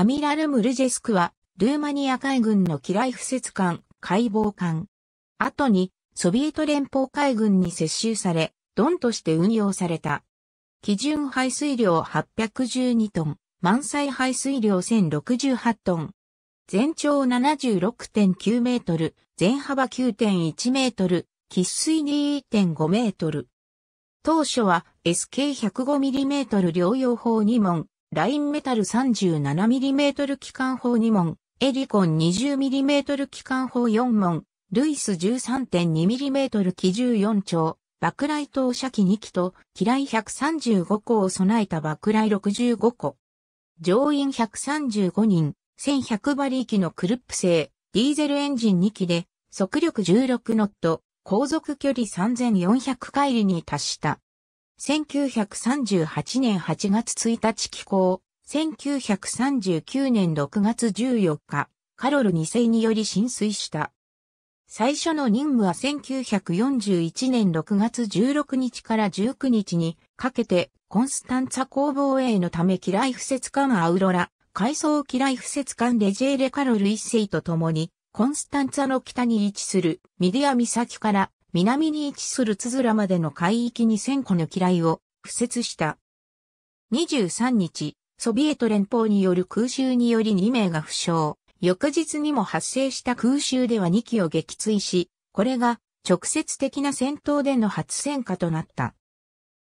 アミラル・ムルジェスクは、ルーマニア海軍の機雷敷設艦、解剖艦。後に、ソビエト連邦海軍に接収され、ドンとして運用された。基準排水量812トン、満載排水量1068トン。全長76.9メートル、全幅9.1メートル、喫水2.5メートル。当初は SK105mm 両用砲2門、ラインメタル 37mm 機関砲2門、エリコン 20mm 機関砲4門、ルイス 13.2mm 機14丁、爆雷投射機2機と、機雷135個を備えた爆雷65個。乗員135人、1100馬力のクルップ製、ディーゼルエンジン2機で、速力16ノット、航続距離3400回里に達した。1938年8月1日寄港、1939年6月14日、カロル2世により浸水した。最初の任務は1941年6月16日から19日にかけてコンスタンツァ工房営のため機雷不設艦アウロラ、海藻機雷不設艦レジェーレカロル1世と共にコンスタンツァの北に位置するミディア岬から南に位置するつづらまでの海域に1000個の機雷を敷設した。23日、ソビエト連邦による空襲により2名が負傷。翌日にも発生した空襲では2機を撃墜し、これが直接的な戦闘での初戦火となった。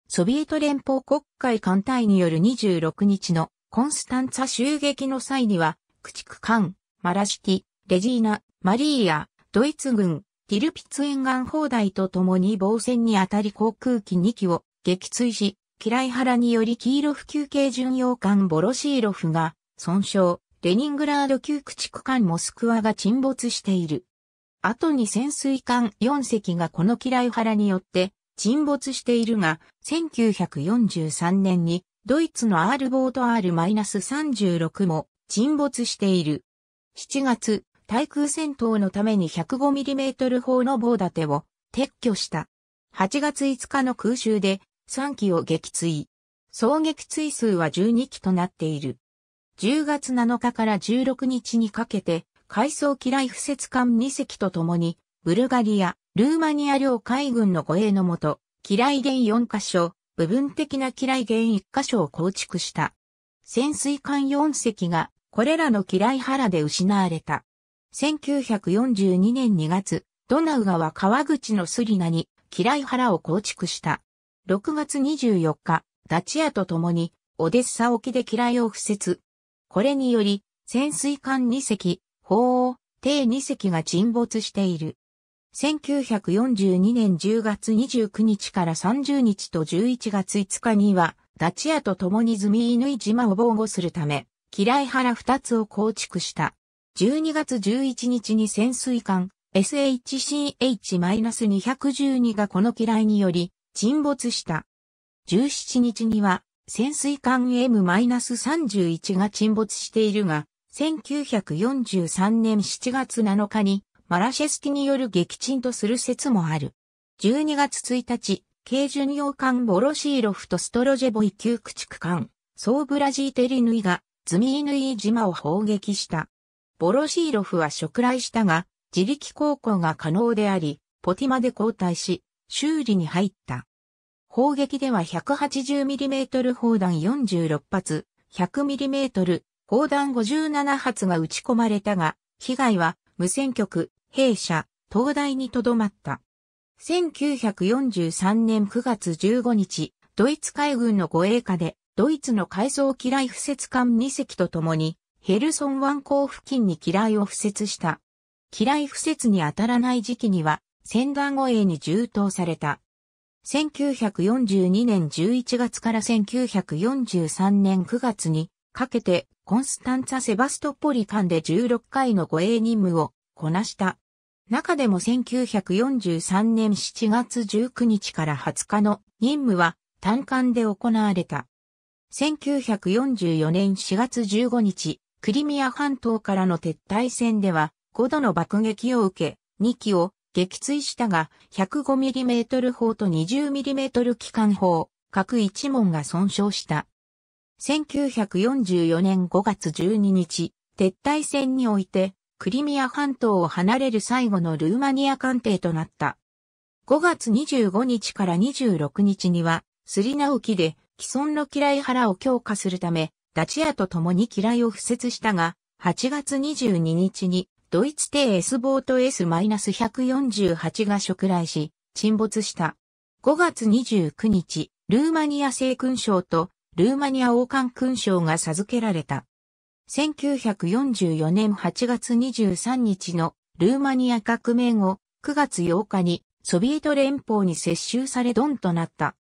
ソビエト連邦国会艦隊による26日のコンスタンツァ襲撃の際には、駆逐艦、マラシティ、レジーナ、マリーア、ドイツ軍、ティルピツ沿岸砲台と共に防戦にあたり航空機2機を撃墜し、キライハラによりキーロフ級系巡洋艦ボロシーロフが損傷、レニングラード級駆逐艦モスクワが沈没している。後に潜水艦4隻がこのキライハラによって沈没しているが、1943年にドイツの R ボート R-36 も沈没している。7月、対空戦闘のために 105mm 砲の棒立てを撤去した。8月5日の空襲で3機を撃墜。総撃墜数は12機となっている。10月7日から16日にかけて、海藻機雷不設艦2隻とともに、ブルガリア、ルーマニア領海軍の護衛のもと、機雷原4カ所、部分的な機雷原1カ所を構築した。潜水艦4隻が、これらの機雷原で失われた。1942年2月、ドナウ川川口のスリナに、キライ原を構築した。6月24日、ダチアと共に、オデッサ沖でキライを敷設。これにより、潜水艦2隻、鳳王、艇2隻が沈没している。1942年10月29日から30日と11月5日には、ダチアと共にズミイヌイ島を防護するため、キライ原2つを構築した。12月11日に潜水艦 SHCH-212 がこの機雷により沈没した。17日には潜水艦 M-31 が沈没しているが、1943年7月7日にマラシェスキによる撃沈とする説もある。12月1日、軽巡洋艦ボロシーロフとストロジェボイ旧駆逐艦、ソーブラジーテリヌイがズミーヌイ島を砲撃した。ボロシーロフは触来したが、自力航行が可能であり、ポティマで交代し、修理に入った。砲撃では 180mm 砲弾46発、100mm 砲弾57発が撃ち込まれたが、被害は無線局、弊社、東大にとどまった。1943年9月15日、ドイツ海軍の護衛下で、ドイツの海藻機雷不設艦2隻と共に、ヘルソン湾港付近に機雷を敷設した。機雷敷設に当たらない時期には、戦団護衛に充当された。1942年11月から1943年9月にかけてコンスタンツァ・セバストポリ間で16回の護衛任務をこなした。中でも1943年7月19日から20日の任務は単艦で行われた。1944年4月15日、クリミア半島からの撤退戦では5度の爆撃を受け、2機を撃墜したが 105mm 砲と 20mm 機関砲、各1門が損傷した。1944年5月12日、撤退戦において、クリミア半島を離れる最後のルーマニア艦艇となった。5月25日から26日には、スリナ沖で既存の嫌い腹を強化するため、ダチアと共に機雷を敷設したが、8月22日にドイツ艇 S ボート S-148 が触雷し、沈没した。5月29日、ルーマニア聖勲章とルーマニア王冠勲章が授けられた。1944年8月23日のルーマニア革命後、9月8日にソビエト連邦に接収されドンとなった。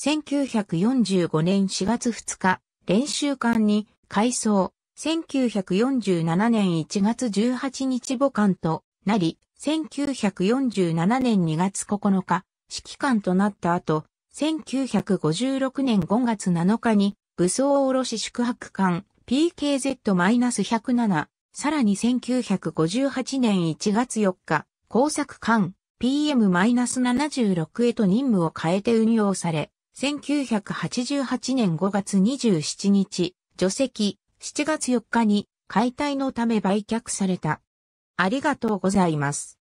1945年4月2日、練習館に改装、1947年1月18日母艦となり、1947年2月9日、指揮官となった後、1956年5月7日に武装卸宿泊館 PKZ-107、さらに1958年1月4日、工作館 PM-76 へと任務を変えて運用され、1988年5月27日、除籍、7月4日に解体のため売却された。ありがとうございます。